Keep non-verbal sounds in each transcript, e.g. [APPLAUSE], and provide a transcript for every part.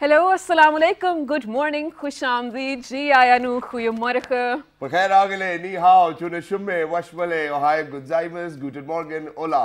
Hello, assalamu alaikum, good morning, khush amdeed, ji ayanu, goeiemorgen. Begheer agele, ni hao, chune shumme, washmale, hi, gudzaimas, guten morgen, hola,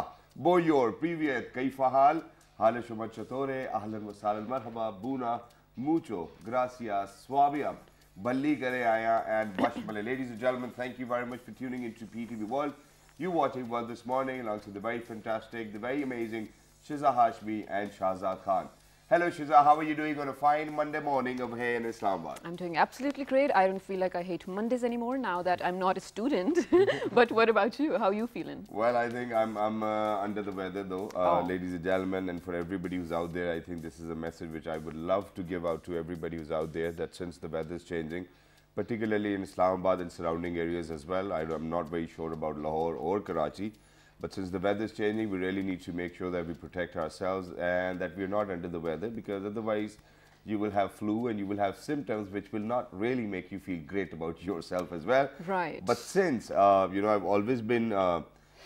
boyor, privyet, kaifa hal, hale shumat chatore, ahlan wa marhaba, buna, mucho, gracias, swabiam, balli kare aya, and washmale. Ladies and gentlemen, thank you very much for tuning into PTV World. You watching World this morning, alongside the very fantastic, the very amazing Shiza Hashmi and Shahzad Khan. Hello, Shiza. How are you doing on a fine Monday morning over here in Islamabad? I'm doing absolutely great. I don't feel like I hate Mondays anymore now that I'm not a student. [LAUGHS] [LAUGHS] but what about you? How are you feeling? Well, I think I'm, I'm uh, under the weather though, uh, oh. ladies and gentlemen. And for everybody who's out there, I think this is a message which I would love to give out to everybody who's out there that since the weather is changing, particularly in Islamabad and surrounding areas as well, I, I'm not very sure about Lahore or Karachi, but since the weather is changing, we really need to make sure that we protect ourselves and that we're not under the weather because otherwise you will have flu and you will have symptoms which will not really make you feel great about [LAUGHS] yourself as well. Right. But since, uh, you know, I've always been uh,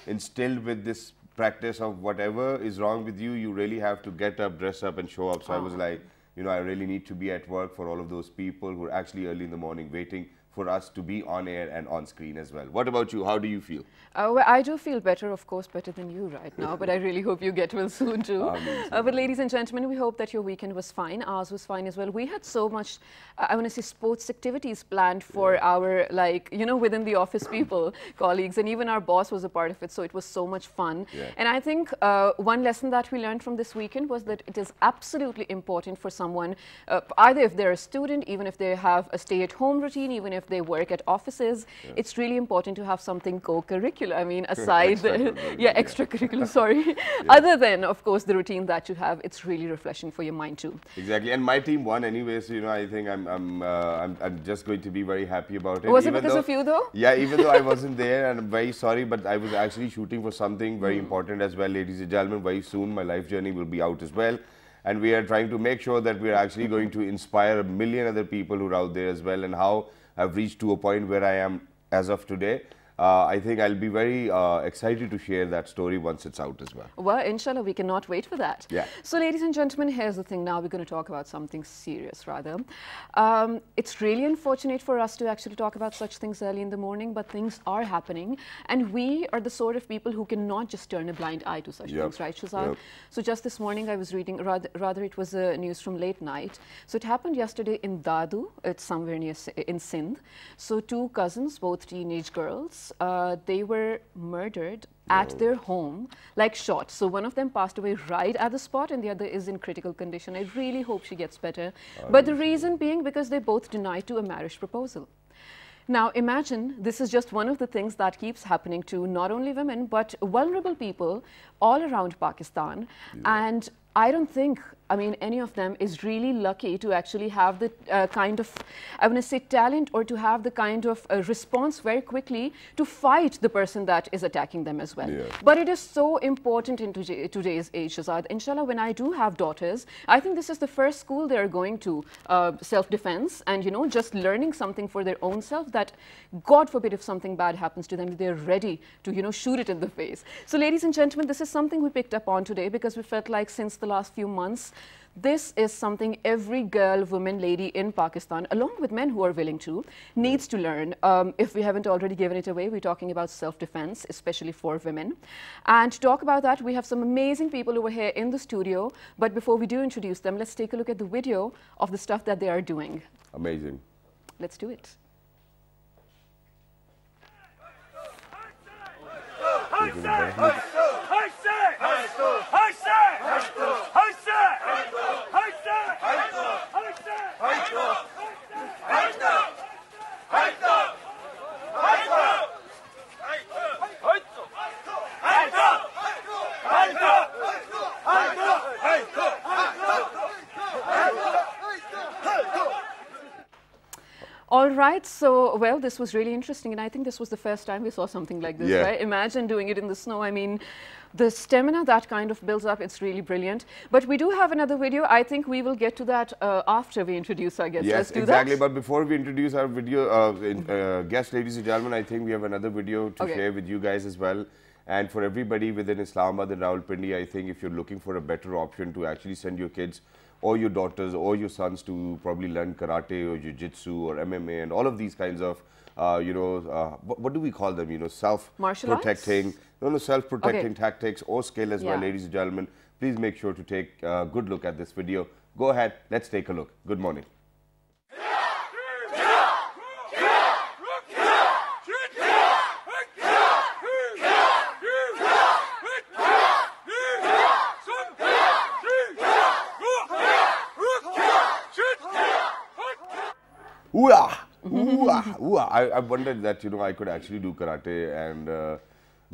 instilled with this practice of whatever is wrong with you, you really have to get up, dress up and show up. So oh. I was oh. like, you know, I really need to be at work for all of those people who are actually early in the morning waiting for us to be on air and on screen as well. What about you? How do you feel? Uh, well, I do feel better, of course, better than you right now, but I [LAUGHS] really hope you get well soon too. Uh, but ladies and gentlemen, we hope that your weekend was fine. Ours was fine as well. We had so much, uh, I want to say sports activities planned for yeah. our, like, you know, within the office people, [LAUGHS] colleagues, and even our boss was a part of it, so it was so much fun. Yeah. And I think uh, one lesson that we learned from this weekend was that it is absolutely important for someone, uh, either if they're a student, even if they have a stay-at-home routine, even if if they work at offices, yeah. it's really important to have something co-curricular. I mean, [LAUGHS] aside, extracurricular, yeah, yeah, extracurricular, [LAUGHS] sorry. yeah. Other than, of course, the routine that you have, it's really refreshing for your mind too. Exactly, and my team won anyway, so you know, I think I'm, I'm, uh, I'm, I'm, just going to be very happy about it. Was even it because though, of you though? Yeah, even though I wasn't [LAUGHS] there, and I'm very sorry, but I was actually shooting for something very mm. important as well, ladies and gentlemen. Very soon, my life journey will be out as well and we are trying to make sure that we are actually going to inspire a million other people who are out there as well and how have reached to a point where I am as of today uh, I think I'll be very uh, excited to share that story once it's out as well. Well, inshallah, we cannot wait for that. Yeah. So, ladies and gentlemen, here's the thing. Now we're going to talk about something serious, rather. Um, it's really unfortunate for us to actually talk about such things early in the morning, but things are happening. And we are the sort of people who cannot just turn a blind eye to such yep. things, right, Shazad? Yep. So, just this morning, I was reading, rather, rather it was uh, news from late night. So, it happened yesterday in Dadu. It's somewhere near in Sindh. So, two cousins, both teenage girls, uh, they were murdered at their home, like shot. So one of them passed away right at the spot and the other is in critical condition. I really hope she gets better. I but the reason being because they both denied to a marriage proposal. Now imagine this is just one of the things that keeps happening to not only women but vulnerable people all around Pakistan yeah. and I don't think I mean, any of them is really lucky to actually have the uh, kind of, I want to say, talent or to have the kind of uh, response very quickly to fight the person that is attacking them as well. Yeah. But it is so important in today's age, Shazad. Inshallah, when I do have daughters, I think this is the first school they are going to, uh, self-defense and, you know, just learning something for their own self that, God forbid, if something bad happens to them, they're ready to, you know, shoot it in the face. So, ladies and gentlemen, this is something we picked up on today because we felt like since the last few months, this is something every girl, woman, lady in Pakistan, along with men who are willing to, needs to learn. Um, if we haven't already given it away, we're talking about self-defense, especially for women. And to talk about that, we have some amazing people over here in the studio. But before we do introduce them, let's take a look at the video of the stuff that they are doing. Amazing. Let's do it. All right. So, well, this was really interesting. And I think this was the first time we saw something like this, yeah. right? Imagine doing it in the snow. I mean, the stamina that kind of builds up, it's really brilliant. But we do have another video. I think we will get to that uh, after we introduce our guest. Yes, exactly. That. But before we introduce our video uh, in, uh, guest, ladies and gentlemen, I think we have another video to okay. share with you guys as well. And for everybody within Islamabad and Rawalpindi, I think if you're looking for a better option to actually send your kids or your daughters or your sons to probably learn karate or jiu-jitsu or MMA and all of these kinds of, uh, you know, uh, what, what, do we call them? You know, self-protecting, no, no, self-protecting okay. tactics or skill as yeah. well, ladies and gentlemen. Please make sure to take a good look at this video. Go ahead. Let's take a look. Good morning. ooh, ah, [LAUGHS] ooh, ah. I, I wondered that, you know, I could actually do karate and uh,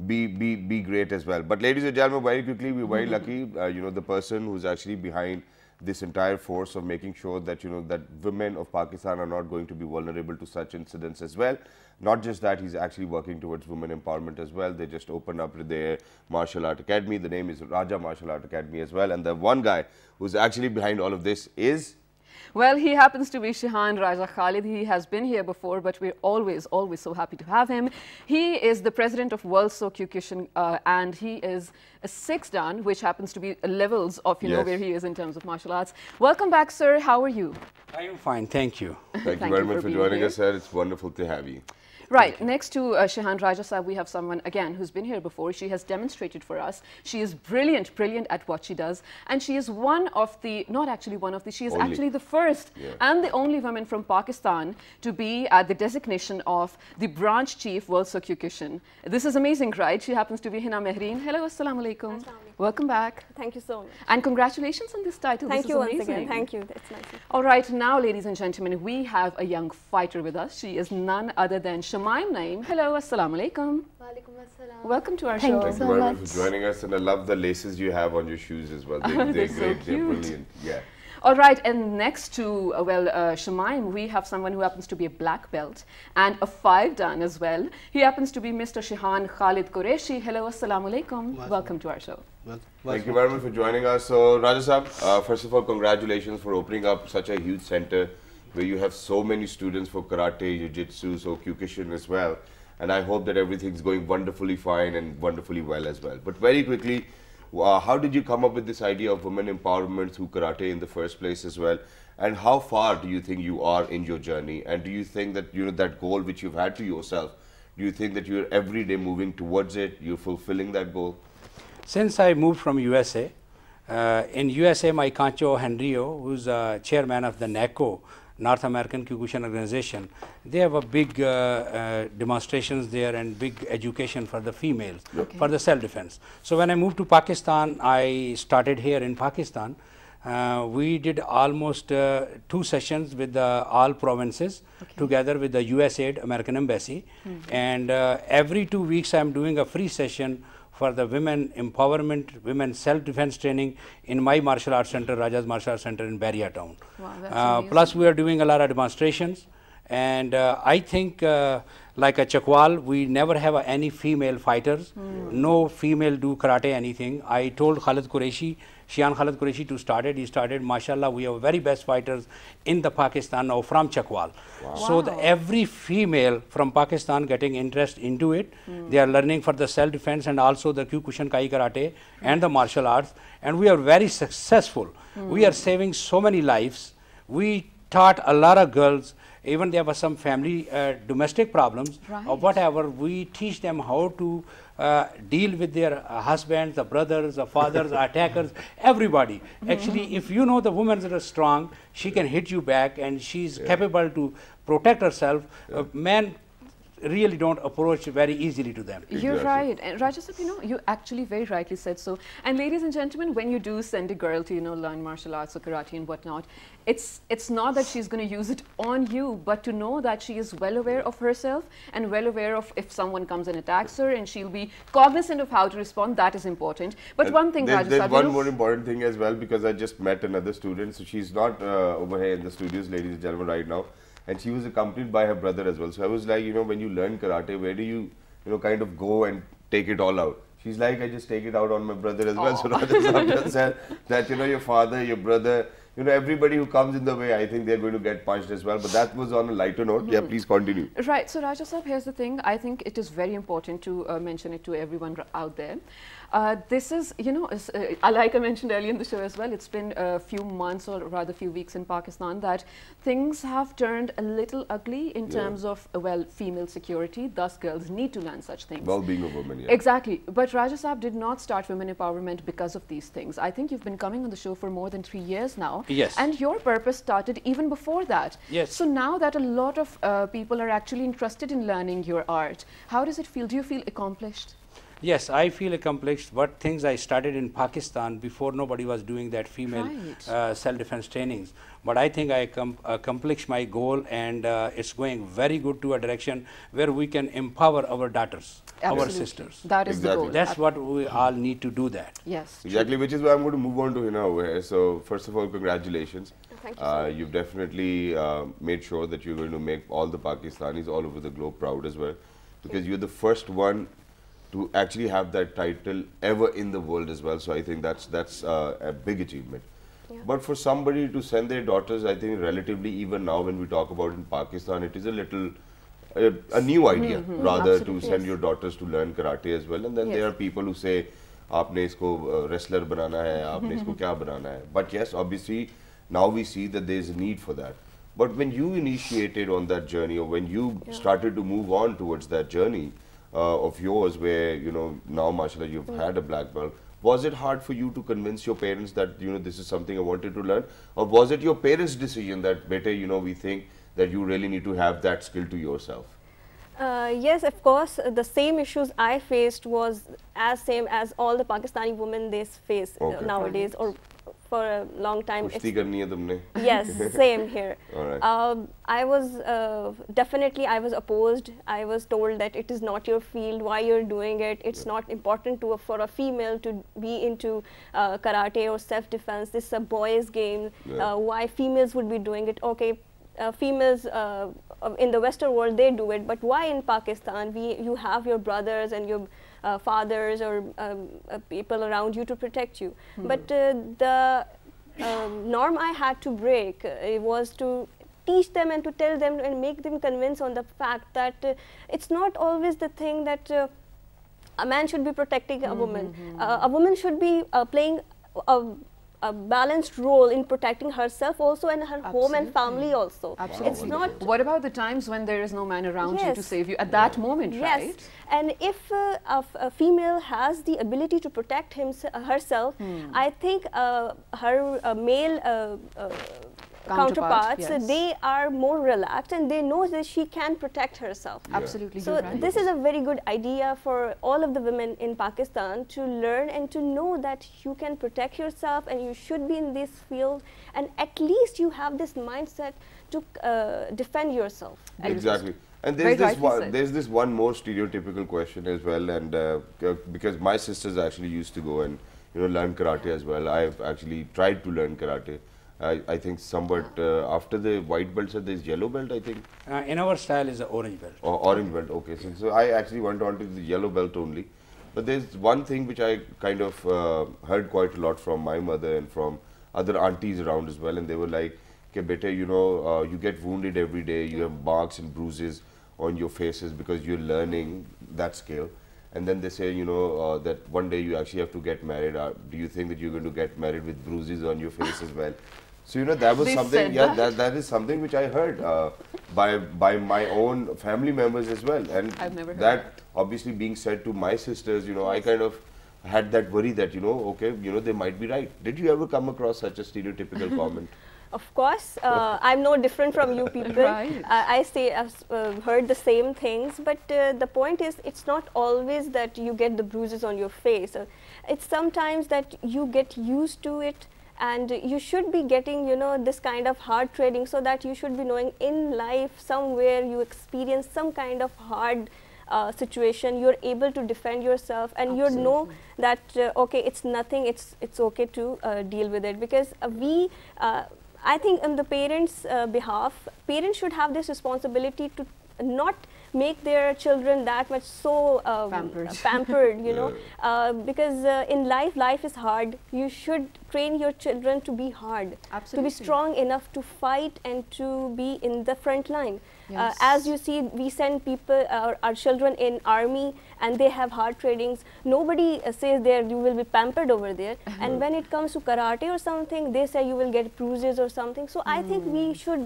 be, be, be great as well. But ladies and gentlemen, very quickly, we're very mm-hmm. lucky, uh, you know, the person who's actually behind this entire force of making sure that, you know, that women of Pakistan are not going to be vulnerable to such incidents as well. Not just that, he's actually working towards women empowerment as well. They just opened up their martial art academy. The name is Raja Martial Art Academy as well. And the one guy who's actually behind all of this is well, he happens to be Shihan Raja Khalid. He has been here before, but we're always, always so happy to have him. He is the president of World So Kyukushin, uh, and he is a six dan, which happens to be levels of you yes. know where he is in terms of martial arts. Welcome back, sir. How are you? I am fine, thank you. Thank, thank you very you much for, for joining here. us, sir. It's wonderful to have you. Right. Next to uh, Shehan Rajasab, we have someone, again, who's been here before. She has demonstrated for us. She is brilliant, brilliant at what she does. And she is one of the, not actually one of the, she is only. actually the first yeah. and the only woman from Pakistan to be at uh, the designation of the branch chief world circumcision. This is amazing, right? She happens to be Hina Mehreen. Hello, assalamu alaikum. Welcome back. Thank you so much. And congratulations on this title. Thank this you once amazing. again. Thank you. It's nice. All right. Now, ladies and gentlemen, we have a young fighter with us. She is none other than Shehan Shamaim Naim. Hello, Assalamu alaikum. Assalam. Welcome to our Thank show. Thank you so much for joining us and I love the laces you have on your shoes as well. [LAUGHS] They, are great, so they're brilliant. Yeah. All right, and next to, uh, well, uh, we have someone who happens to be a black belt and a five dan as well. He happens to be Mr. Shihan Khalid Qureshi. Hello, assalamu alaikum. Welcome to our show. Thank you very much for joining us. So, Rajasab, uh, first of all, congratulations for opening up such a huge center where you have so many students for karate, jiu-jitsu, so Kyukushin as well. And I hope that everything's going wonderfully fine and wonderfully well as well. But very quickly, uh, how did you come up with this idea of women empowerment through karate in the first place as well? And how far do you think you are in your journey? And do you think that you know that goal which you've had to yourself? Do you think that you're every day moving towards it? You're fulfilling that goal? Since I moved from USA, uh, in USA, my Kancho Henrio, who's uh, chairman of the NACO, North American Kyokushin organization, they have a big uh, uh, demonstrations there and big education for the females okay. for the self-defense. So when I moved to Pakistan, I started here in Pakistan. Uh, we did almost uh, two sessions with the, all provinces okay. together with the USAID American Embassy. Mm -hmm. And uh, every two weeks I'm doing a free session for the women empowerment, women self-defense training in my martial arts center, Raja's Martial Arts Center in Barrier Town. Wow, uh, plus, we are doing a lot of demonstrations. And uh, I think uh, like a Chakwal, we never have uh, any female fighters. Mm. No female do karate anything. I told Khalid Qureshi, Shian Khalid Qureshi too started. He started, mashallah, we have very best fighters in the Pakistan or from Chakwal. Wow. So wow. every female from Pakistan getting interest into it. Mm. They are learning for the self-defense and also the Kyokushin Kai Karate and the martial arts. And we are very successful. Mm. We are saving so many lives. We Taught a lot of girls, even there were some family uh, domestic problems right. or whatever, we teach them how to uh, deal with their uh, husbands, the brothers, the fathers, [LAUGHS] attackers, everybody. Mm -hmm. Actually, mm-hmm. if you know the woman is strong, she can hit you back and she's yeah. capable to protect herself. Yeah. Uh, man really don't approach very easily to them. You're right. And Rajasip, you know, you actually very rightly said so. And ladies and gentlemen, when you do send a girl to, you know, learn martial arts or karate and whatnot, it's, it's not that she's going to use it on you, but to know that she is well aware of herself and well aware of if someone comes and attacks her and she'll be cognizant of how to respond, that is important. But one thing, there's, there's one more important thing as well because I just met another student. So she's not uh, over here in the studios, ladies and gentlemen, right now and she was accompanied by her brother as well. So I was like, you know, when you learn karate, where do you, you know, kind of go and take it all out? She's like, I just take it out on my brother as well. So rather said [LAUGHS] that, you know, your father, your brother, you know, everybody who comes in the way, I think they're going to get punched as well. But that was on a lighter note. Mm -hmm. Yeah, please continue. Right. So, Raja here's the thing. I think it is very important to uh, mention it to everyone out there. Uh, this is, you know, uh, like I mentioned earlier in the show as well, it's been a few months or rather few weeks in Pakistan that things have turned a little ugly in yeah. terms of, uh, well, female security. Thus, girls need to learn such things. Well-being of women, yeah. Exactly. But Rajasab did not start women empowerment because of these things. I think you've been coming on the show for more than three years now. Yes. And your purpose started even before that. Yes. So now that a lot of uh, people are actually interested in learning your art, how does it feel? Do you feel accomplished? Yes, I feel accomplished. What things I started in Pakistan before nobody was doing that female right. uh, self-defense trainings. But I think I accomplished my goal and uh, it's going very good to a direction where we can empower our daughters, Absolutely. our sisters. That is exactly. the goal. That's what we all need to do that. Yes. Exactly, which is why I'm going to move on to Hina So first of all, congratulations. Thank you. Uh, you've definitely uh, made sure that you're going to make all the Pakistanis all over the globe proud as well because you're the first one to actually have that title ever in the world as well. So I think that's that's uh, a big achievement. Yeah. But for somebody to send their daughters, I think relatively even now when we talk about in Pakistan, it is a little uh, a new mm-hmm. idea mm -hmm. rather Absolutely. to send your daughters to learn karate as well. And then yes. there are people who say, आपने इसको wrestler बनाना है आपने isko uh, [LAUGHS] kya banana hai." But yes, obviously now we see that there is a need for that. But when you initiated on that journey or when you yeah. started to move on towards that journey, uh, of yours where, you know, now Marshall, you've mm. had a black belt. Was it hard for you to convince your parents that, you know, this is something I wanted to learn? Or was it your parents' decision that better, you know, we think that you really need to have that skill to yourself? Uh, yes, of course, uh, the same issues I faced was as same as all the Pakistani women they face okay. uh, nowadays or for a long time. Kushti karni hai tumne. Yes, [LAUGHS] same here. All right. Um, I was uh, definitely I was opposed. I was told that it is not your field. Why you're doing it? It's yeah. not important to for a female to be into uh, karate or self-defense. This is a boys' game. Yeah. Uh, why females would be doing it? Okay, uh, females uh, in the Western world they do it, but why in Pakistan? We you have your brothers and your uh, fathers or um, uh, people around you to protect you. Hmm. But uh, the um, norm I had to break uh, was to teach them and to tell them and make them convince on the fact that uh, it's not always the thing that a man should be protecting a woman. Hmm, hmm, hmm. a woman should be playing a a balanced role in protecting herself also and her Absolutely. home and family also. Absolutely. It's not. What about the times when there is no man around yes. you to save you at that moment, yes. right? And if uh, a, female has the ability to protect himself, herself, hmm. I think uh, her uh, male uh, counterparts, yes. they are more relaxed and they know that she can protect herself. Yeah. Absolutely. So right. this is a very good idea for all of the women in Pakistan to learn and to know that you can protect yourself and you should be in this field and at least you have this mindset to uh, defend yourself. Exactly. And there's this one, there's this one more stereotypical question as well, and uh, uh, because my sisters actually used to go and you know learn karate as well. I've actually tried to learn karate, I, think somewhat uh, after the white belt, sir, there is yellow belt, I think. Uh, in our style is the orange belt. Oh, orange belt, okay. So, so, I actually went on to the yellow belt only. But there's one thing which I kind of uh, heard quite a lot from my mother and from other aunties around as well. And they were like, okay, better you know, uh, you get wounded every day, you have marks and bruises on your faces because you're learning that skill. And then they say, you know, uh, that one day you actually have to get married. Uh, do you think that you're going to get married with bruises on your face as well? So you know that was they something. Yeah, that. that. that is something which I heard uh, by by my own family members as well, and that, that, obviously being said to my sisters. You know, I kind of had that worry that you know, okay, you know, they might be right. Did you ever come across such a stereotypical [LAUGHS] comment? Of course, uh, I'm no different from you [LAUGHS] people. right. I say I've uh, heard the same things, but uh, the point is, it's not always that you get the bruises on your face. Uh, it's sometimes that you get used to it and you should be getting you know this kind of hard training so that you should be knowing in life somewhere you experience some kind of hard uh, situation you're able to defend yourself and you know that uh, okay it's nothing it's it's okay to uh, deal with it because uh, we uh, i think on the parents uh, behalf parents should have this responsibility to not make their children that much so um, pampered. pampered. you know, [LAUGHS] uh, because uh, in life, life is hard. You should train your children to be hard, Absolutely. to be strong enough to fight and to be in the front line. Uh, yes. Uh, as you see, we send people, our children in army and they have hard trainings. Nobody uh, says there you will be pampered over there. Mm. [LAUGHS] And when it comes to karate or something, they say you will get bruises or something. So mm. I think we hmm. should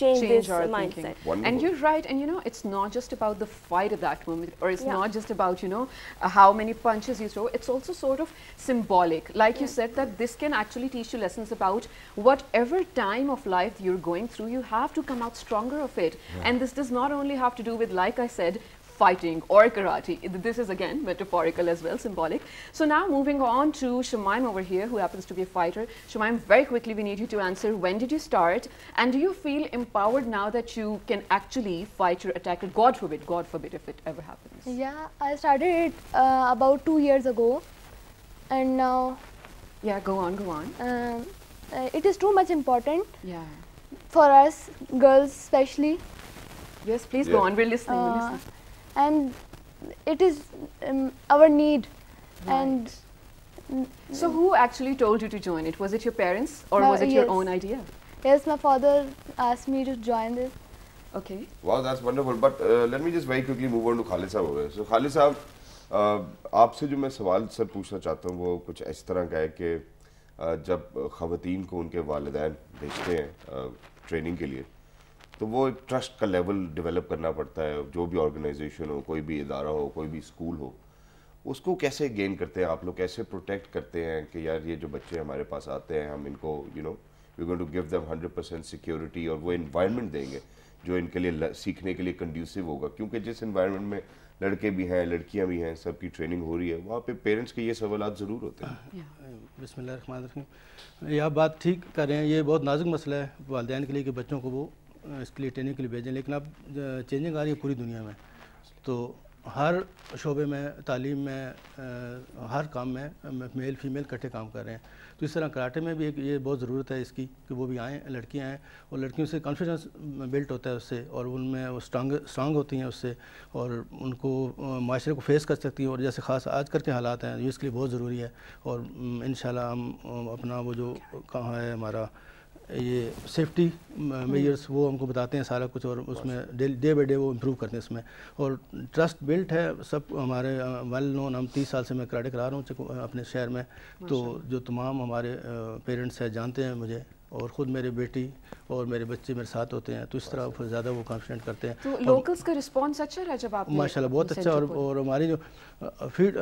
change, change this mindset. And you're right. And you know, it's not just about the fight at that moment or it's yeah. not just about, you know, uh, how many punches you throw. It's also sort of symbolic. Like yeah. you said that this can can actually teach you lessons about whatever time of life you're going through, you have to come out stronger of it. Yeah. And this does not only have to do with, like I said, fighting or karate. This is again metaphorical as well, symbolic. So now moving on to Shemaim over here, who happens to be a fighter. Shemaim, very quickly, we need you to answer, when did you start? And do you feel empowered now that you can actually fight your attacker? God forbid, God forbid if it ever happens. Yeah, I started it uh, about two years ago. And now yeah, go on, go on. Um, uh, it is too much important. Yeah. For us girls, especially. Yes, please yeah. go on. We're listening. Uh, we listening. And it is um, our need. Right. And. So, who actually told you to join it? Was it your parents or my, was it yes. your own idea? Yes, my father asked me to join this. Okay. Wow, that's wonderful. But uh, let me just very quickly move on to Khalid Sahab. So, Khalid Sahab, आपसे जो मैं सवाल sir पूछना चाहता हूँ वो कुछ इस तरह का है कि जब ख़वान को उनके वालदान भेजते हैं ट्रेनिंग के लिए तो वो एक ट्रस्ट का लेवल डेवलप करना पड़ता है जो भी ऑर्गेनाइजेशन हो कोई भी इदारा हो कोई भी स्कूल हो उसको कैसे गेन करते हैं आप लोग कैसे प्रोटेक्ट करते हैं कि यार ये जो बच्चे हमारे पास आते हैं हम इनको you know we going to give them hundred percent security और वो इन्वायरमेंट देंगे जो इनके लिए सीखने के लिए कंड्यूसिव होगा क्योंकि जिस इन्वायरमेंट में लड़के भी हैं लड़कियां भी हैं सबकी ट्रेनिंग हो रही है वहाँ पे पेरेंट्स के ये सवाल ज़रूर होते हैं बिसमीम यह बात ठीक कर रहे हैं ये बहुत नाजुक मसला है वालदे के लिए कि बच्चों को वो इसके लिए ट्रेनिंग के लिए भेजें लेकिन अब चेंजिंग आ रही है पूरी दुनिया में तो हर शोबे में तालीम में आ, हर काम में मेल फीमेल इकट्ठे काम कर रहे हैं तो इस तरह कराटे में भी एक ये बहुत ज़रूरत है इसकी कि वो भी आएँ लड़कियाँ आएँ और लड़कियों से कॉन्फिडेंस बिल्ट होता है उससे और उनमें वो स्ट्रांग स्ट्रांग होती हैं उससे और उनको माशरे को फेस कर सकती हैं और जैसे ख़ास आज कल के हालात हैं तो इसके लिए बहुत ज़रूरी है और इन हम अपना वो जो कहाँ है हमारा ये सेफ्टी मेजर्स हम्म। वो हमको बताते हैं सारा कुछ और उसमें डे बाई डे वो इम्प्रूव करते हैं इसमें और ट्रस्ट बिल्ट है सब हमारे वेल नोन हम तीस साल से मैं कराटे करा रहा हूँ अपने शहर में तो जो तमाम हमारे पेरेंट्स हैं जानते हैं मुझे और ख़ुद मेरे बेटी और मेरे बच्चे मेरे साथ होते हैं तो इस तरह ज़्यादा वो कॉन्फिडेंट करते हैं तो लोकल्स का रिस्पांस अच्छा रहा जब आप माशाल्लाह बहुत अच्छा और और हमारी जो फीड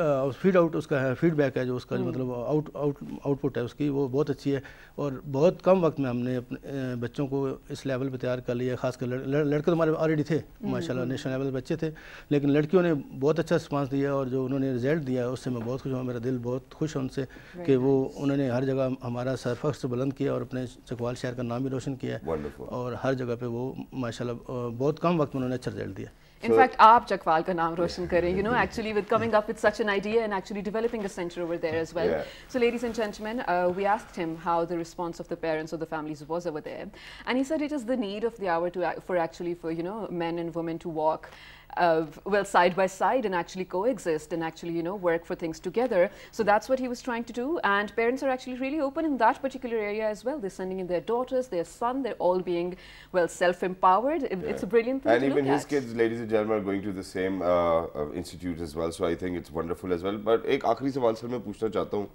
फीड आउट उसका है फीडबैक है जो उसका जो हम्म। मतलब आउट आउट आउटपुट है उसकी वो बहुत अच्छी है और बहुत कम वक्त में हमने अपने बच्चों को इस लेवल पर तैयार कर लिया खासकर लड़के तो हमारे ऑलरेडी थे माशाला नेशनल लेवल बच्चे थे लेकिन लड़कियों ने बहुत अच्छा रिस्पॉन्स दिया और जो उन्होंने रिजल्ट दिया उससे मैं बहुत खुश हूँ मेरा दिल बहुत खुश है उनसे कि वो उन्होंने हर जगह हमारा सरफर्स बुलंद किया और अपने चकवाल शहर का नाम भी रोशन किया है Wonderful. और हर जगह पे वो माशाल्लाह बहुत कम वक्त में उन्होंने अच्छा रिजल्ट दिया इनफैक्ट so, आप चकवाल का नाम रोशन करें you know actually with coming up with such an idea and actually developing a centre over there as well so ladies and gentleman we asked him how the response of the parents of the families was over there and he said it is the need of the hour to for actually for you know men and women to walk of, well, side by side and actually coexist and actually, you know, work for things together. So that's what he was trying to do. And parents are actually really open in that particular area as well. They're sending in their daughters, their son, they're all being, well, self-empowered. It, yeah. It's a brilliant thing And even his at. kids, ladies and gentlemen, are going to the same uh, uh, institute as well. So I think it's wonderful as well. But एक आखिरी सवाल sir, मैं पूछना चाहता हूँ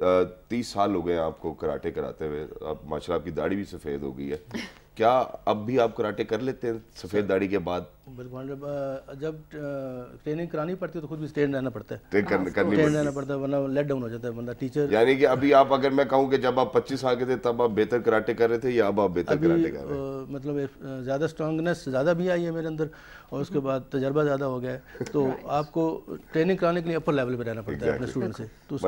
Thirty साल हो गए आपको कराटे कराते हुए अब माशाल्लाह आपकी दाढ़ी भी सफ़ेद हो गई है [LAUGHS] क्या अब भी आप karate कर लेते हैं सफ़ेद दाढ़ी के बाद बिल्कुल जब ट्रेनिंग करानी पड़ती है तो खुद भी स्टैंड रहना पड़ता है ट्रेन रहना पड़ता है वरना लेट डाउन हो जाता है बंदा टीचर यानी कि अभी आप अगर मैं कहूं कि जब आप 25 साल के थे तब आप बेहतर कराटे कर रहे थे या अब आप बेहतर कराटे कर रहे हैं मतलब ज़्यादा स्ट्रांगनेस ज़्यादा भी आई है मेरे अंदर और उसके बाद तजर्बा ज़्यादा हो गया है तो [LAUGHS] आपको ट्रेनिंग कराने के लिए अपर लेवल पर रहना पड़ता है अपने स्टूडेंट से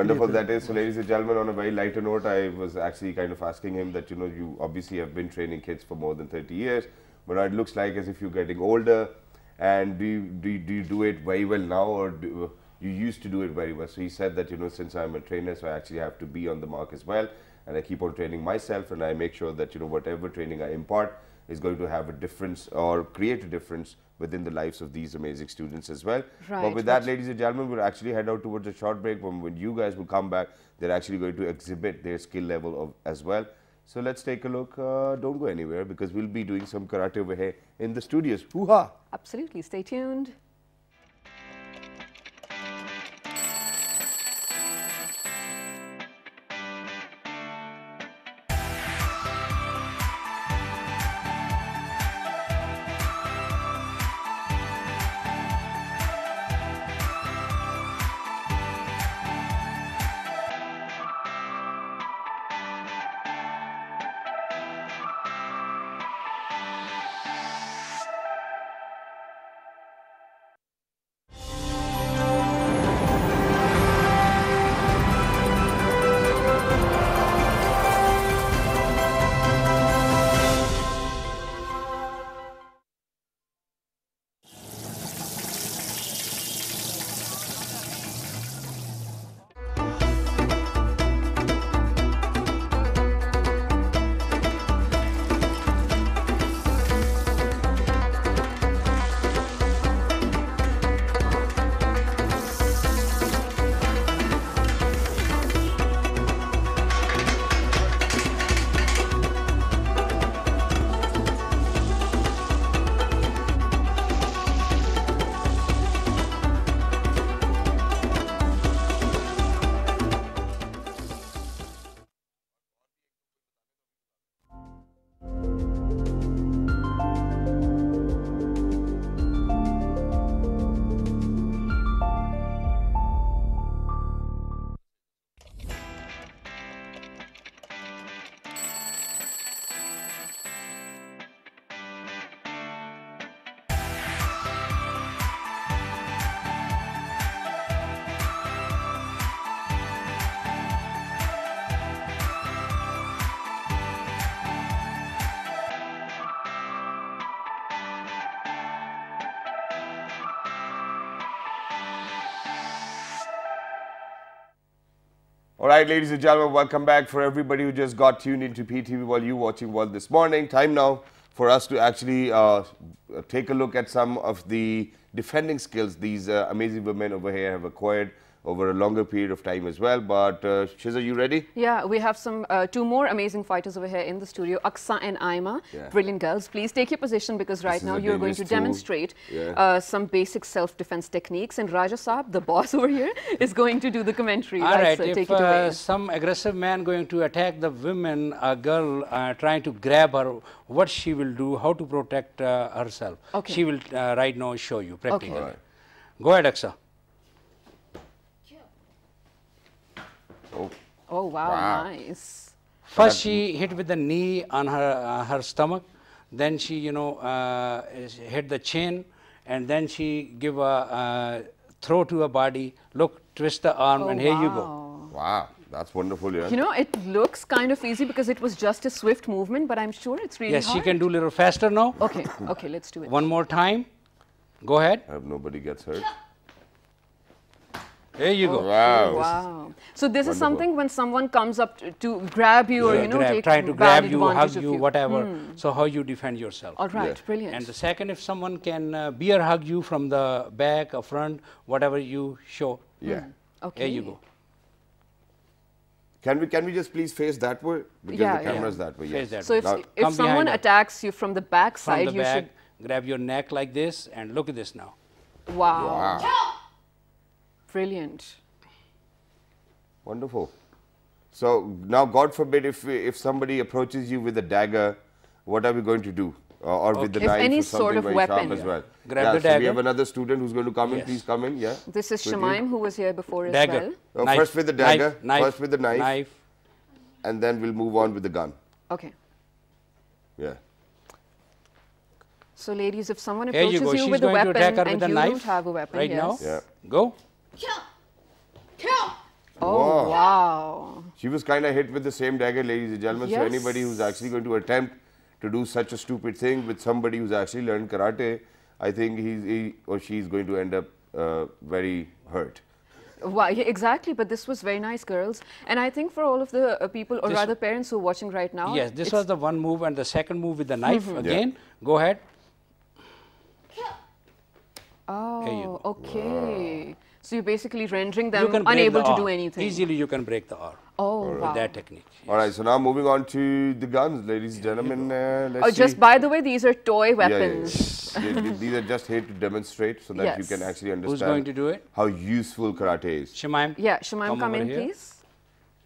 30 तो but it looks like as if you're getting older. And do you, do you, do you do it very well now, or do, you used to do it very well? So he said that you know since I'm a trainer, so I actually have to be on the mark as well, and I keep on training myself, and I make sure that you know whatever training I impart is going to have a difference or create a difference within the lives of these amazing students as well. Right, but with that, ladies and gentlemen, we'll actually head out towards a short break. When, when you guys will come back, they're actually going to exhibit their skill level of, as well. So let's take a look. Uh, don't go anywhere because we'll be doing some karate over here in the studios. Hoo-ha! Absolutely. Stay tuned. right, ladies and gentlemen, welcome back for everybody who just got tuned into PTV while you watching World this morning. Time now for us to actually uh, take a look at some of the defending skills these uh, amazing women over here have acquired over a longer period of time as well. But uh, Shiza, you ready? Yeah, we have some uh, two more amazing fighters over here in the studio, Aksa and Aima. Yeah. Brilliant girls. Please take your position because right this now you're going to demonstrate yeah. uh, some basic self-defense techniques. And Raja Saab, the boss [LAUGHS] over here, is going to do the commentary. All right, if uh, some aggressive man going to attack the women, a girl uh, trying to grab her, what she will do, how to protect uh, herself. Okay. She will uh, right now show you practically. Okay. Go ahead, Aksa. Oh. Oh wow, wow. nice. First, she hit with the knee on her uh, her stomach. Then she, you know, uh, hit the chin, and then she give a uh, throw to her body. Look, twist the arm, oh, and here wow. you go. Wow, that's wonderful, yeah. You know, it looks kind of easy because it was just a swift movement, but I'm sure it's really yes, hard. she can do a little faster now. Okay, okay, let's do it. One more time. Go ahead. I hope nobody gets hurt. There you go. Oh, wow. Wow. So this Wonderful. is something when someone comes up to, to grab you yeah. or you know grab, trying to grab you, hug you, you. whatever. Hmm. So how you defend yourself. All right, yeah. brilliant. And the second, if someone can uh, beer hug you from the back or front, whatever you show. Yeah. Hmm. Okay. There you go. Can we can we just please face that way because yeah, the camera yeah. that way. Yes. That so way. if, now, if someone attacks you from the back from side, the you back, should grab your neck like this and look at this now. Wow. wow. Brilliant. Wonderful. So now, God forbid, if if somebody approaches you with a dagger, what are we going to do? Or, or okay. with the if knife any or something sort of very weapon. sharp as well. Grab yeah, the so dagger. we have another student who's going to come yes. in. Please come in. Yeah. This is Shamaim who was here before dagger. as well. Oh, knife. first with the dagger. Knife. First with the knife. Knife. And then we'll move on with the gun. Okay. Yeah. So, ladies, if someone approaches you, you with a weapon and with you knife, don't have a weapon, right yes. now, yeah. go. Oh, wow. wow. She was kind of hit with the same dagger, ladies and gentlemen. Yes. So anybody who's actually going to attempt to do such a stupid thing with somebody who's actually learned karate, I think he's, he or she's going to end up uh, very hurt. Why exactly. But this was very nice, girls. And I think for all of the uh, people, or this, rather parents who are watching right now. Yes, this was the one move and the second move with the knife. Mm -hmm. Again, yeah. go ahead. Oh, okay. Wow. So you're basically rendering them unable the to do anything. Easily you can break the arm. Oh, wow. that technique. Yes. All right, so now moving on to the guns, ladies and gentlemen. Uh, oh, just see. by the way, these are toy weapons. Yeah, yeah, yeah. these are just here to demonstrate so that yes. you can actually understand. Who's going to do it? How useful karate is. Shemaim. Yeah, Shemaim, come, come in, here. please.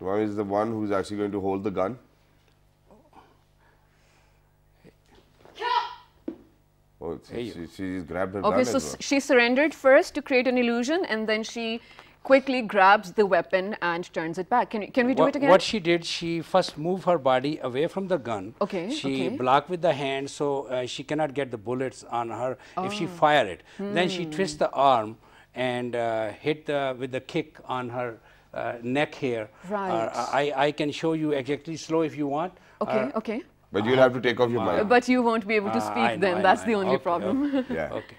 Shemaim is the one who's actually going to hold the gun. Oh, she, she, she grabbed her Okay, so well. she surrendered first to create an illusion and then she quickly grabs the weapon and turns it back. Can, can we do what, it again? What she did, she first moved her body away from the gun. Okay. She okay. blocked with the hand so uh, she cannot get the bullets on her oh. if she oh. fire it. Hmm. Then she hmm. twists the arm and uh, hit the, with the kick on her uh, neck here. Right. Uh, I, I can show you exactly slow if you want. Okay, uh, okay. But you'll have to take off your mic. But you won't be able to uh, speak know, then. That's know, the only okay, problem. Okay. [LAUGHS] yeah. Okay.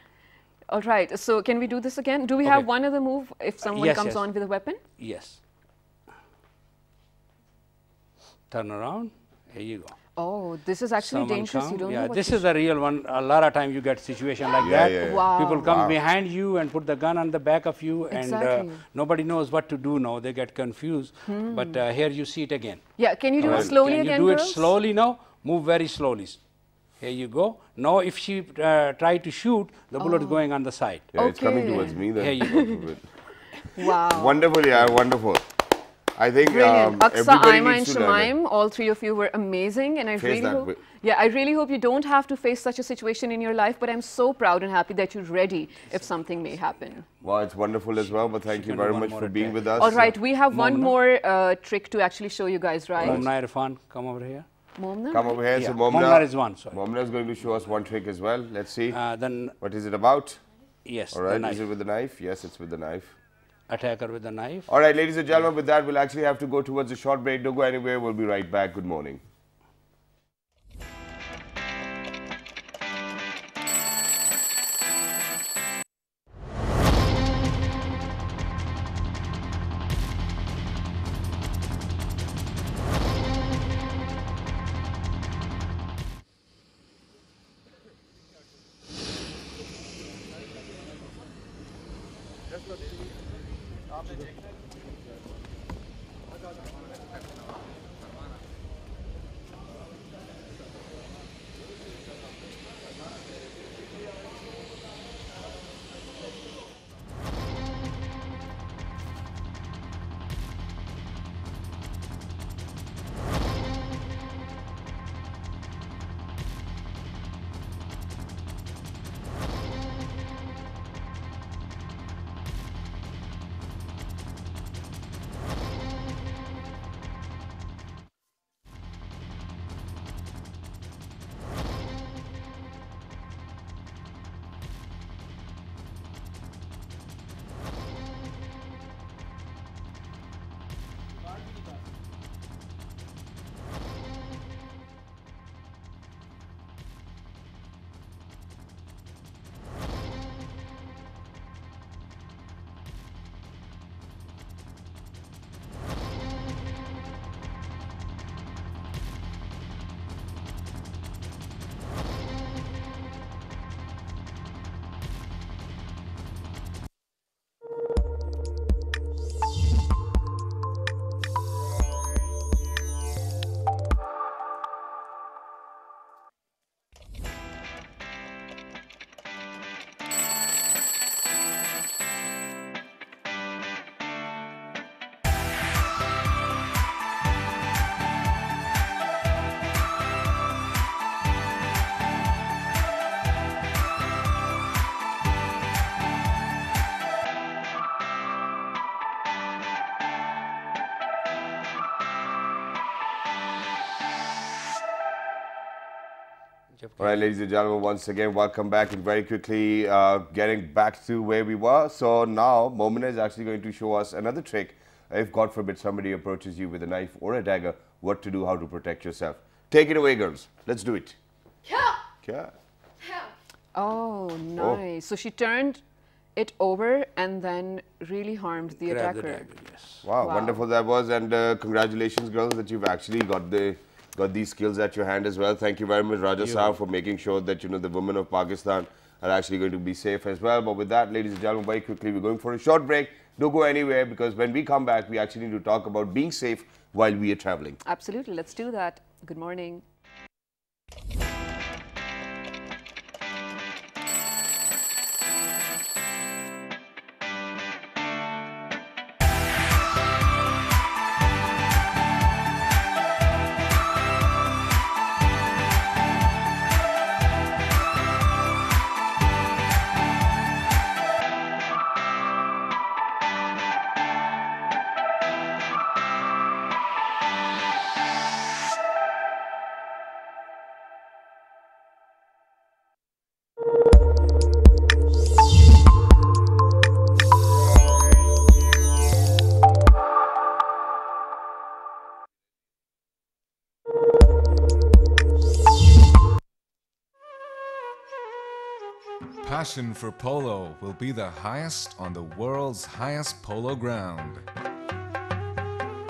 All right. So can we do this again? Do we okay. have one other move if uh, someone yes, comes yes. on with a weapon? Yes. Turn around. Here you go. Oh, this is actually Someone dangerous. Come, you don't yeah, know. this is the real one. A lot of time you get situation like yeah, that. Yeah, yeah. Wow. People come wow. behind you and put the gun on the back of you, exactly. and uh, nobody knows what to do now. They get confused. Hmm. But uh, here you see it again. Yeah, can you do right. it slowly can again? Can you do girls? it slowly now? move very slowly. Here you go. Now, if she uh, try to shoot, the bullet oh. is going on the side. Yeah, okay. it's coming towards me. Then. Here you go. [LAUGHS] wow. Wonderful, yeah, wonderful. I think Brilliant. um, Aksa, Aima and Shamaim, all three of you were amazing and I face really hope yeah, I really hope you don't have to face such a situation in your life, but I'm so proud and happy that you're ready if something may happen. Wow, it's wonderful as well, but thank she you very much for being with us. All right, we have one more uh, trick to actually show you guys, right? Momna Irfan, come over here. Momna? Come over here. Yeah. So Momna, Momna is one. Sorry. Momna is going to show us one trick as well. Let's see. Uh, then what is it about? Yes. All right. Is it with the knife? Yes, it's with the knife. Attacker with the knife. All right, ladies and gentlemen. With that, we'll actually have to go towards a short break. Don't go anywhere. We'll be right back. Good morning. Robin right, ladies and gentlemen, once again, welcome back. And very quickly, uh, getting back to where we were. So now, Momina is actually going to show us another trick. If, God forbid, somebody approaches you with a knife or a dagger, what to do, how to protect yourself. Take it away, girls. Let's do it. Yeah. Oh, yeah. Oh, nice. Oh. So she turned it over and then really harmed the Grab attacker. The dagger, yes. wow, wow, wonderful that was. And uh, congratulations, girls, that you've actually got the got these skills at your hand as well. Thank you very much, Raja for making sure that you know the women of Pakistan are actually going to be safe as well. But with that, ladies and gentlemen, very quickly, we're going for a short break. Don't go anywhere because when we come back, we actually need to talk about being safe while we are traveling. Absolutely. Let's do that. Good morning. passion for polo will be the highest on the world's highest polo ground.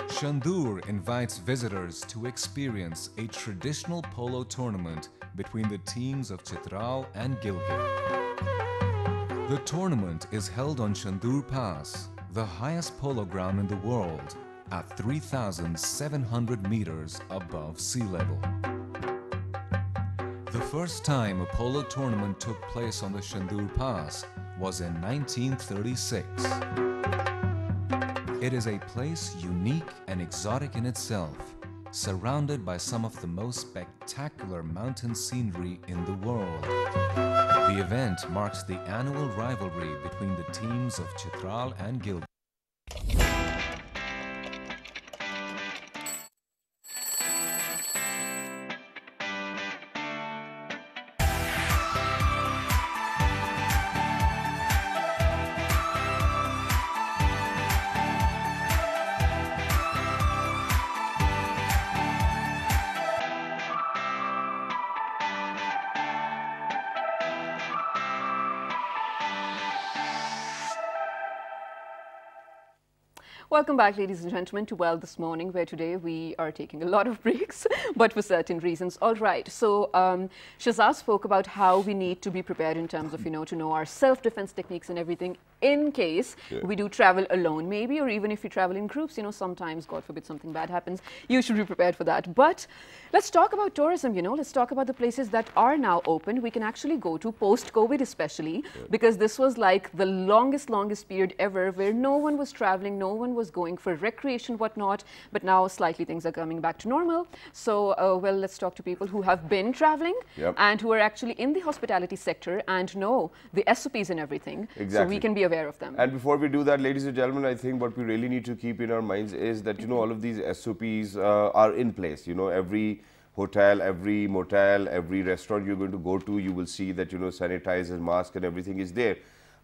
Chandur invites visitors to experience a traditional polo tournament between the teams of Chitral and Gilgit. The tournament is held on Chandur Pass, the highest polo ground in the world, at 3,700 meters above sea level first time a polo tournament took place on the Shandur Pass was in 1936. It is a place unique and exotic in itself, surrounded by some of the most spectacular mountain scenery in the world. The event marks the annual rivalry between the teams of Chitral and Gilgit. Welcome back, ladies and gentlemen, to Well This Morning, where today we are taking a lot of [LAUGHS] breaks, but for certain reasons. All right, so um, spoke about how we need to be prepared in terms of, you know, to know our self-defense techniques and everything in case yeah. we do travel alone, maybe, or even if we travel in groups, you know, sometimes, God forbid, something bad happens, you should be prepared for that. But let's talk about tourism, you know, let's talk about the places that are now open. We can actually go to post-COVID especially, yeah. because this was like the longest, longest period ever where no one was traveling, no one was going for recreation, whatnot. But now slightly things are coming back to normal. So, uh, well, let's talk to people who have been traveling yep. and who are actually in the hospitality sector and know the SOPs and everything. Exactly. So we can be aware of them. And before we do that, ladies and gentlemen, I think what we really need to keep in our minds is that, you know, all of these SOPs uh, are in place. You know, every hotel, every motel, every restaurant you're going to go to, you will see that, you know, sanitizer, mask and everything is there.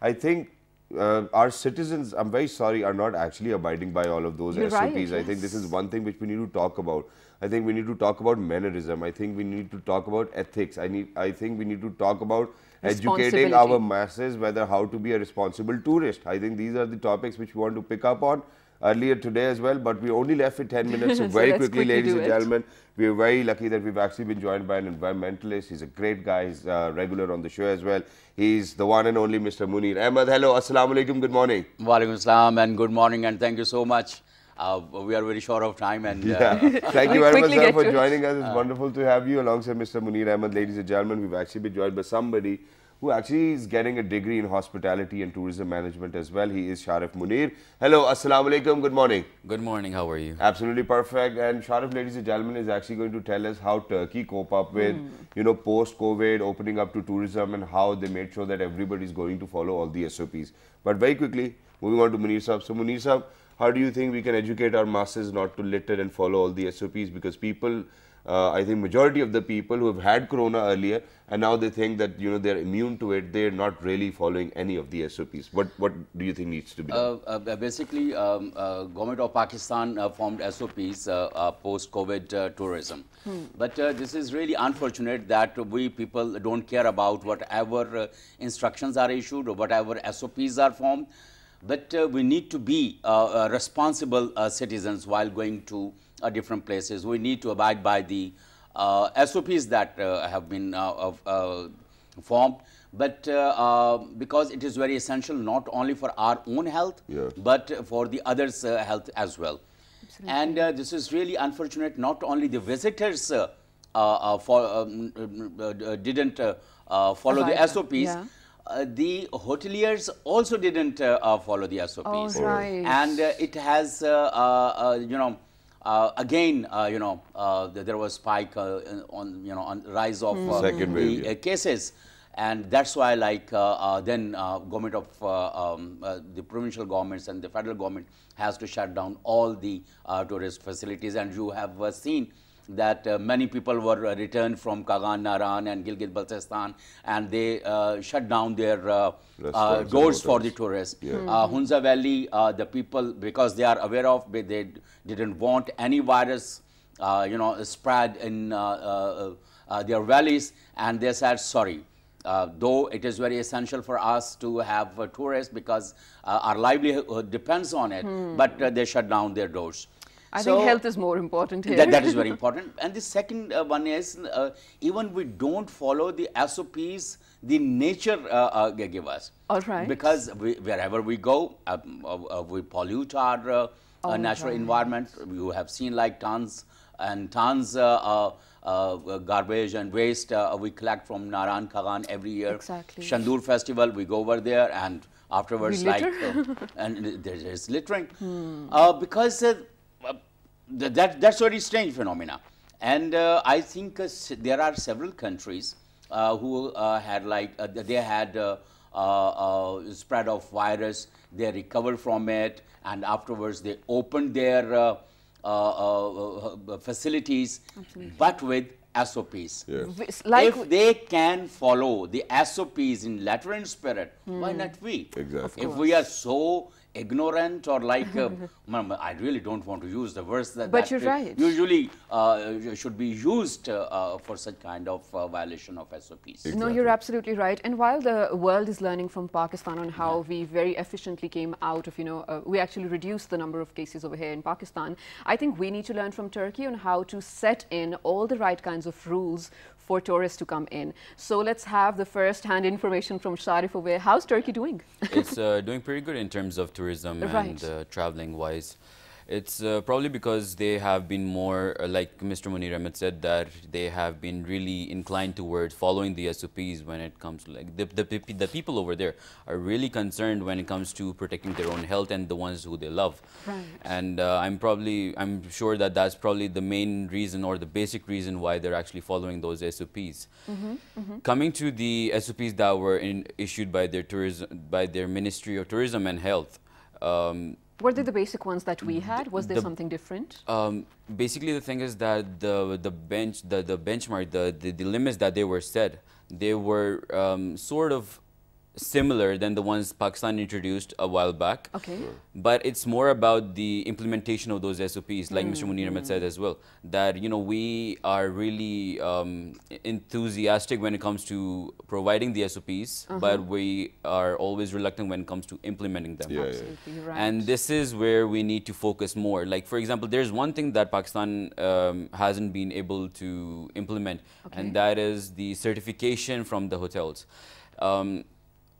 I think uh, our citizens, I'm very sorry, are not actually abiding by all of those You're SOPs. Right, yes. I think this is one thing which we need to talk about. I think we need to talk about mannerism. I think we need to talk about ethics. I need. I think we need to talk about educating our masses whether how to be a responsible tourist. I think these are the topics which we want to pick up on earlier today as well, but we only left with 10 minutes. So [LAUGHS] very quickly, quickly, ladies and it. gentlemen, we are very lucky that we've actually been joined by an environmentalist. He's a great guy. He's uh, regular on the show as well. He's the one and only Mr. Munir Ahmed. Hello, assalamu alaikum. Good morning. Wa assalam and good morning and thank you so much. Uh, we are very short of time and uh, yeah. thank you [LAUGHS] very much sir, for joining us. It's uh. wonderful to have you alongside Mr. Munir Ahmed. Ladies and gentlemen, we've actually been joined by somebody who actually is getting a degree in hospitality and tourism management as well. He is Sharif Munir. Hello, assalamu alaikum. Good morning. Good morning. How are you? Absolutely perfect. And Sharif, ladies and gentlemen, is actually going to tell us how Turkey cope up with, mm. you know, post-COVID, opening up to tourism and how they made sure that everybody is going to follow all the SOPs. But very quickly, moving on to Munir Saab. So Munir Saab, how do you think we can educate our masses not to litter and follow all the SOPs? Because people uh, I think majority of the people who have had corona earlier and now they think that you know they're immune to it. They're not really following any of the SOPs. What what do you think needs to be uh, done? Uh, uh, basically, um, uh, government of Pakistan uh, formed SOPs post-COVID tourism. Hmm. But this is really unfortunate that we people don't care about whatever instructions are issued or whatever SOPs are formed. But we need to be responsible citizens while going to uh, different places. We need to abide by the uh, SOPs that uh, have been uh, of, uh, formed. But uh, because it is very essential not only for our own health, yes. but for the others' health as well. Absolutely. And this is really unfortunate. Not only the visitors for, um, didn't follow oh, the right. SOPs, yeah. Uh, the hoteliers also didn't uh, uh, follow the SOPs. Oh, right. And it has, you know, uh, again, uh, you know, uh, there was spike uh, on, you know, on rise of hmm. uh, the cases. And that's why, like, uh, then government of um, the provincial governments and the federal government has to shut down all the tourist facilities. And you have seen that uh, many people were uh, returned from Kagan, Naran and Gilgit-Baltistan and they uh, shut down their uh, uh, doors for the tourists. Yeah. Mm Hunza Valley, the people, because they are aware of, they didn't want any virus, you know, spread in their valleys and they said, sorry. though it is very essential for us to have tourists because our livelihood depends on it, mm. but they shut down their doors. I so think health is more important here. That, that is [LAUGHS] very important. And the second uh, one is uh, even we don't follow the SOPs the nature uh, uh give us. All right. Because we, wherever we go, uh, uh, we pollute our oh, natural right. environment. You have seen like tons and tons of garbage and waste we collect from Naran Kagan every year. Exactly. Shandur festival, we go over there and afterwards like and there is littering hmm. because that, that's very strange phenomena. And uh, I think uh, there are several countries uh, who uh, had like, uh, they had uh, spread of virus, they recovered from it and afterwards they opened their facilities, Absolutely. but with SOPs. Yes. Like if they can follow the SOPs in letter and spirit, why hmm. not we? Exactly. If we are so ignorant or like uh, [LAUGHS] I really don't want to use the words that, but that you're right. usually uh, uh, should be used uh, uh for such kind of uh, violation of SOPs. Exactly. No, you're absolutely right. And while the world is learning from Pakistan on how yeah. we very efficiently came out of, you know, we actually reduced the number of cases over here in Pakistan, I think we need to learn from Turkey on how to set in all the right kinds of rules for tourists to come in. So let's have the first-hand information from Sharif Uwe. How's Turkey doing? it's uh, [LAUGHS] doing pretty good in terms of tourism right. and uh, traveling-wise. It's uh, probably because they have been more, uh, like Mr. Munir Ahmed said, that they have been really inclined towards following the SOPs when it comes to like the, the, the people over there are really concerned when it comes to protecting their own health and the ones who they love. Right. And uh, I'm probably, I'm sure that that's probably the main reason or the basic reason why they're actually following those SOPs. Mm -hmm, mm -hmm. Coming to the SOPs that were in, issued by their tourism, by their Ministry of Tourism and Health, um, were they the basic ones that we mm, had? Was there the, something different? Um, basically, the thing is that the the bench the the benchmark the the, the limits that they were set they were um, sort of similar than the ones Pakistan introduced a while back. Okay. Sure. But it's more about the implementation of those SOPs, like mm. Mr. Munir Ahmed mm. said mm-hmm. as well, that, you know, we are really um, enthusiastic when it comes to providing the SOPs, uh -huh. but we are always reluctant when it comes to implementing them. Yeah, Absolutely yeah. right. And this is where we need to focus more. Like, for example, there's one thing that Pakistan um, hasn't been able to implement, okay. and that is the certification from the hotels. Um,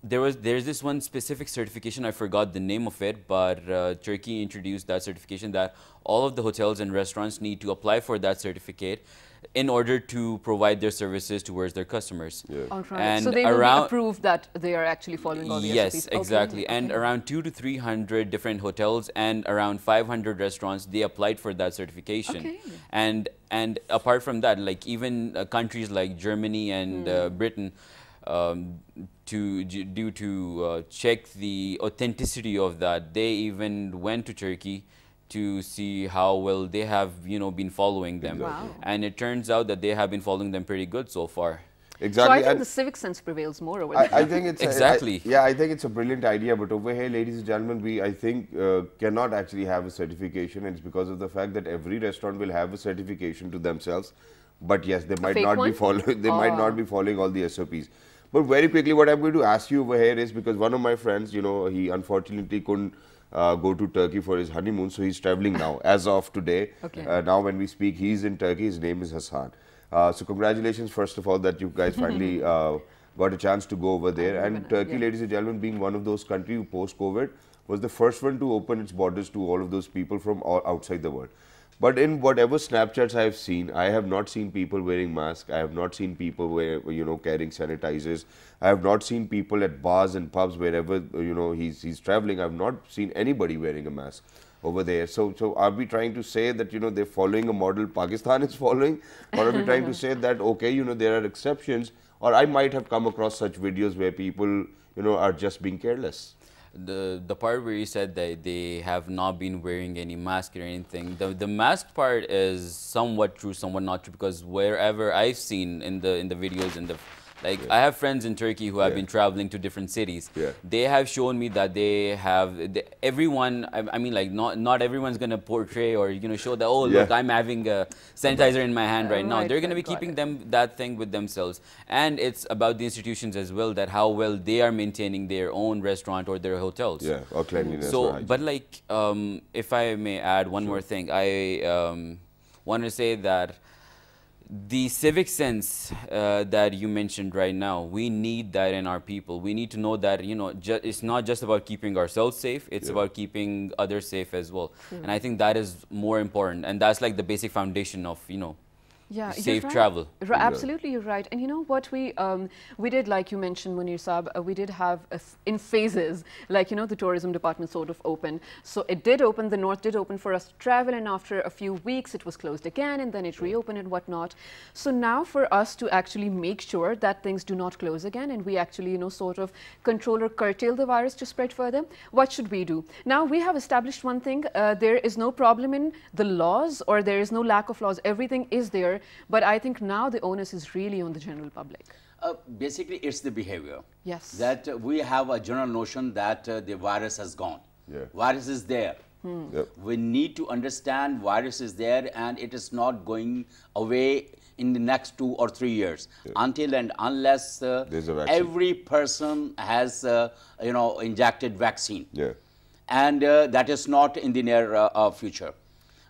there was there's this one specific certification I forgot the name of it, but uh, Turkey introduced that certification that all of the hotels and restaurants need to apply for that certificate in order to provide their services towards their customers. Yeah. And so they around, prove that they are actually following all the yes, SOPs. exactly. Okay. And okay. around two to 300 different hotels and around 500 restaurants, they applied for that certification. Okay. And, and apart from that, like even uh, countries like Germany and mm. uh, Britain, um, to due to uh, check the authenticity of that. They even went to Turkey to see how well they have you know been following them, exactly. wow. and it turns out that they have been following them pretty good so far. Exactly. So I think and the civic sense prevails more over there. I, I think it's exactly. A, I, yeah, I think it's a brilliant idea, but over here, ladies and gentlemen, we I think uh, cannot actually have a certification. It's because of the fact that every restaurant will have a certification to themselves, but yes, they [LAUGHS] might not one? be following. They oh. might not be following all the SOPs. But very quickly, what I'm going to ask you over here is because one of my friends, you know, he unfortunately couldn't uh, go to Turkey for his honeymoon, so he's traveling now as of today. Okay. Uh, now, when we speak, he's in Turkey. His name is Hassan. Uh, so, congratulations, first of all, that you guys finally. [LAUGHS] Uh, got a chance to go over there and gonna, Turkey, yeah. ladies and gentlemen, being one of those countries post-COVID was the first one to open its borders to all of those people from outside the world. But in whatever Snapchats I have seen, I have not seen people wearing masks. I have not seen people wear, you know, carrying sanitizers. I have not seen people at bars and pubs wherever, you know, he's, he's traveling. I have not seen anybody wearing a mask over there. So, so are we trying to say that, you know, they're following a model Pakistan is following? Or are we trying to [LAUGHS] say that, okay, you know, there are exceptions? Or I might have come across such videos where people, you know, are just being careless the the part where you said that they have not been wearing any mask or anything the the mask part is somewhat true somewhat not true because wherever i've seen in the in the videos in the like yeah. I have friends in Turkey who have yeah. been traveling to different cities. Yeah. They have shown me that they have they, everyone. I, I, mean, like not not everyone's gonna portray or you know show that oh look I'm having a sanitizer in my hand right now. They're gonna be keeping them that thing with themselves, and it's about the institutions as well that how well they are maintaining their own restaurant or their hotels. Yeah, or cleanliness. So, right. but like um, if I may add one sure. more thing, I um, want to say that the civic sense uh, that you mentioned right now, we need that in our people. We need to know that you know it's not just about keeping ourselves safe; it's yeah. about keeping others safe as well. And I think that is more important, and that's like the basic foundation of you know yeah, safe right. travel. absolutely, you're right. And you know what we um, we did, like you mentioned, Munir Saab, uh, we did have in phases, like you know, the tourism department sort of opened. So it did open. The north did open for us to travel, and after a few weeks, it was closed again, and then it reopened and whatnot. So now, for us to actually make sure that things do not close again, and we actually, you know, sort of control or curtail the virus to spread further, what should we do? Now we have established one thing: uh, there is no problem in the laws, or there is no lack of laws. Everything is there behavior. But I think now the onus is really on the general public. Uh, basically, it's the behavior. Yes. That uh, we have a general notion that uh, the virus has gone. Yeah. Virus is there. Hmm. Yep. We need to understand virus is there and it is not going away in the next two or three years until and unless uh, every person has uh, you know injected vaccine. Yeah. And uh, that is not in the near future.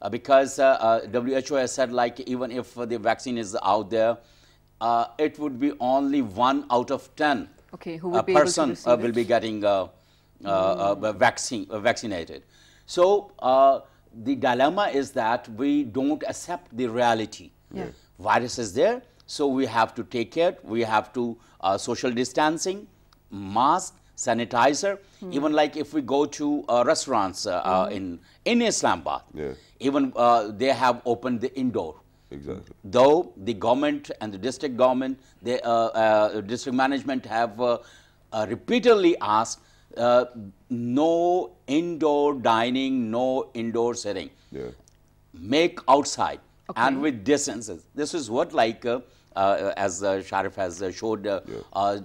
Uh, because uh, uh, WHO has said like even if the vaccine is out there, it would be only one out of 10 okay, who would be person will be getting mm. vaccine, vaccinated. So the dilemma is that we don't accept the reality. Yeah. Virus is there, so we have to take care. We have to uh, social distancing, mask, sanitizer. Mm. Even like if we go to uh, restaurants uh, mm. in in Islamabad, yeah. Even uh, they have opened the indoor. Exactly. Though the government and the district government, the uh, uh, district management have uh, uh, repeatedly asked uh, no indoor dining, no indoor sitting. Yeah. Make outside okay. and with distances. This is what like uh, as uh, Sharif has uh, showed yeah.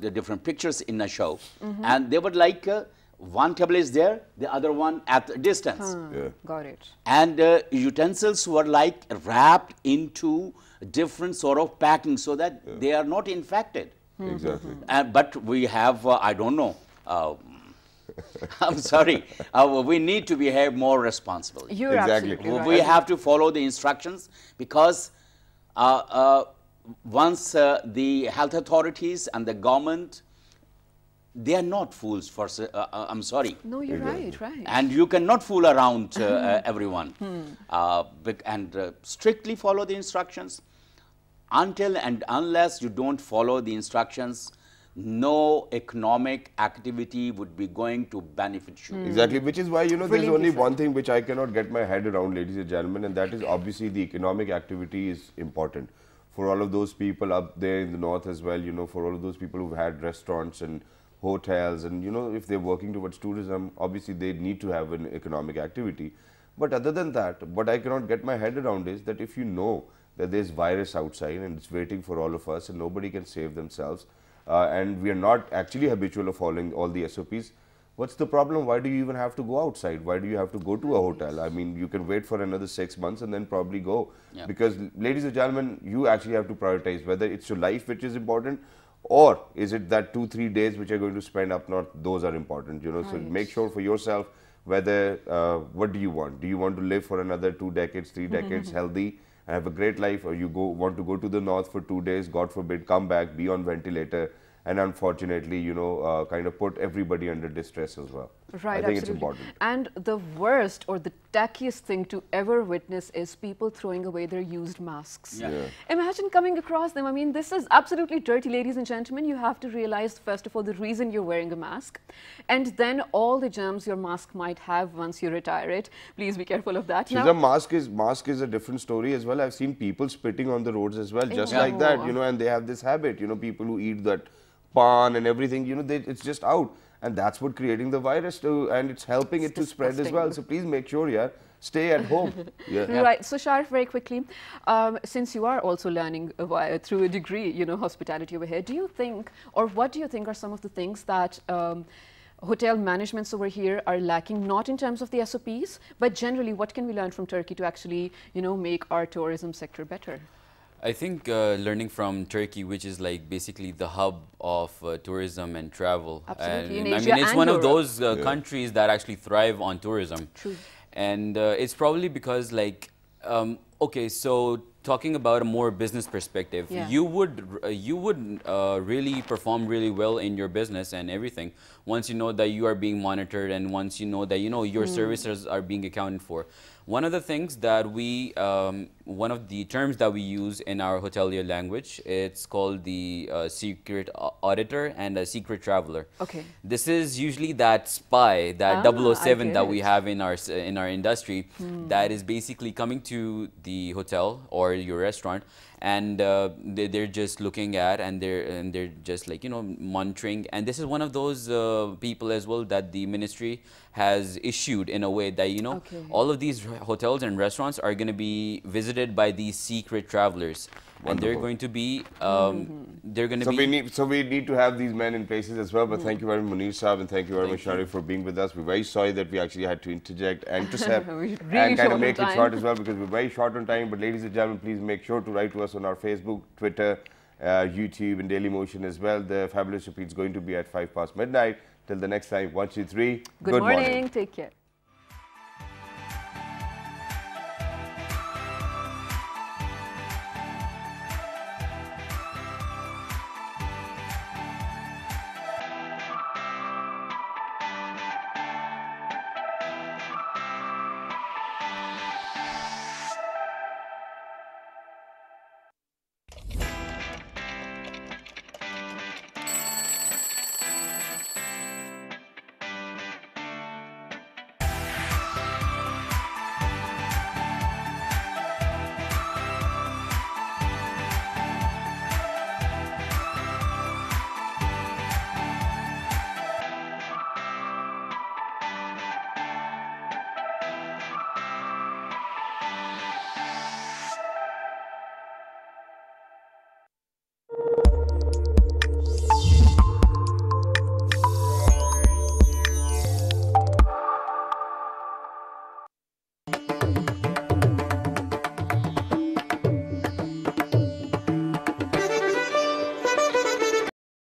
the different pictures in the show. Mm -hmm. And they were like one table is there, the other one at a distance. Hmm. Yeah. Got it. And uh, utensils were like wrapped into different sort of packing so that yeah. they are not infected. Hmm. Exactly. Hmm. but we have, uh, I don't know, um, [LAUGHS] I'm sorry, uh, we need to behave more responsibly. You're exactly. absolutely right. We have to follow the instructions because uh, uh, once the health authorities and the government they are not fools for uh, uh, i'm sorry no you're right right and you cannot fool around uh, [LAUGHS] uh everyone hmm. Uh, and strictly follow the instructions until and unless you don't follow the instructions no economic activity would be going to benefit you. Mm. Exactly, which is why, you know, there's only different. one thing which I cannot get my head around, ladies and gentlemen, and that is obviously the economic activity is important. For all of those people up there in the north as well, you know, for all of those people who've had restaurants and hotels and you know if they're working towards tourism obviously they need to have an economic activity but other than that what i cannot get my head around is that if you know that there's virus outside and it's waiting for all of us and nobody can save themselves uh, and we are not actually habitual of following all the sops what's the problem why do you even have to go outside why do you have to go to a hotel i mean you can wait for another 6 months and then probably go yeah. because ladies and gentlemen you actually have to prioritize whether it's your life which is important or is it that two, three days which you're going to spend up north, those are important, you know, right. so make sure for yourself whether, uh, what do you want? Do you want to live for another two decades, three decades [LAUGHS] healthy and have a great life or you go want to go to the north for two days, God forbid, come back, be on ventilator and unfortunately, you know, uh, kind of put everybody under distress as well. Right, I think absolutely. it's important. And the worst or the tackiest thing to ever witness is people throwing away their used masks. Yeah. yeah. Imagine coming across them. I mean, this is absolutely dirty, ladies and gentlemen. You have to realize, first of all, the reason you're wearing a mask, and then all the germs your mask might have once you retire it. Please be careful of that. Now, the mask is mask is a different story as well. I've seen people spitting on the roads as well, just yeah. like that, you know, and they have this habit, you know, people who eat that pan and everything, you know, they, it's just out and that's what creating the virus to, and it's helping it's it to spread as well. So please make sure, yeah, stay at home. yeah. [LAUGHS] yeah. Right. So Sharif, very quickly, um, since you are also learning through a degree, you know, hospitality over here, do you think, or what do you think are some of the things that um, hotel managements over here are lacking, not in terms of the SOPs, but generally, what can we learn from Turkey to actually, you know, make our tourism sector better? I think uh, learning from Turkey, which is like basically the hub of uh, tourism and travel. Absolutely. And, Indonesia I mean, it's one Europe. of those uh, yeah. countries that actually thrive on tourism. True. And uh, it's probably because like, um, okay, so talking about a more business perspective, yeah. you would you would uh, really perform really well in your business and everything once you know that you are being monitored and once you know that you know your mm. services are being accounted for. One of the things that we, um, one of the terms that we use in our hotelier language, it's called the uh, secret auditor and a secret traveler. Okay. This is usually that spy, that ah, 007 that we have in our in our industry, hmm. that is basically coming to the hotel or your restaurant and uh, they, are just looking at and they're and they're just like you know monitoring and this is one of those uh, people as well that the ministry has issued in a way that you know okay. all of these hotels and restaurants are going to be visited by these secret travelers Wonderful. And they're going to be, um, mm -hmm. they're going to so be. We need, so we need to have these men in places as well. But mm -hmm. thank you very much, Munir Saab, and thank you very much, Sharif, for being with us. We're very sorry that we actually had to interject and to set [LAUGHS] really and kind of make it short as well because we're very short on time. But ladies and gentlemen, please make sure to write to us on our Facebook, Twitter, uh, YouTube, and Daily Motion as well. The fabulous repeat is going to be at five past midnight. Till the next time, one, two, three. Good, good morning. morning. Take care.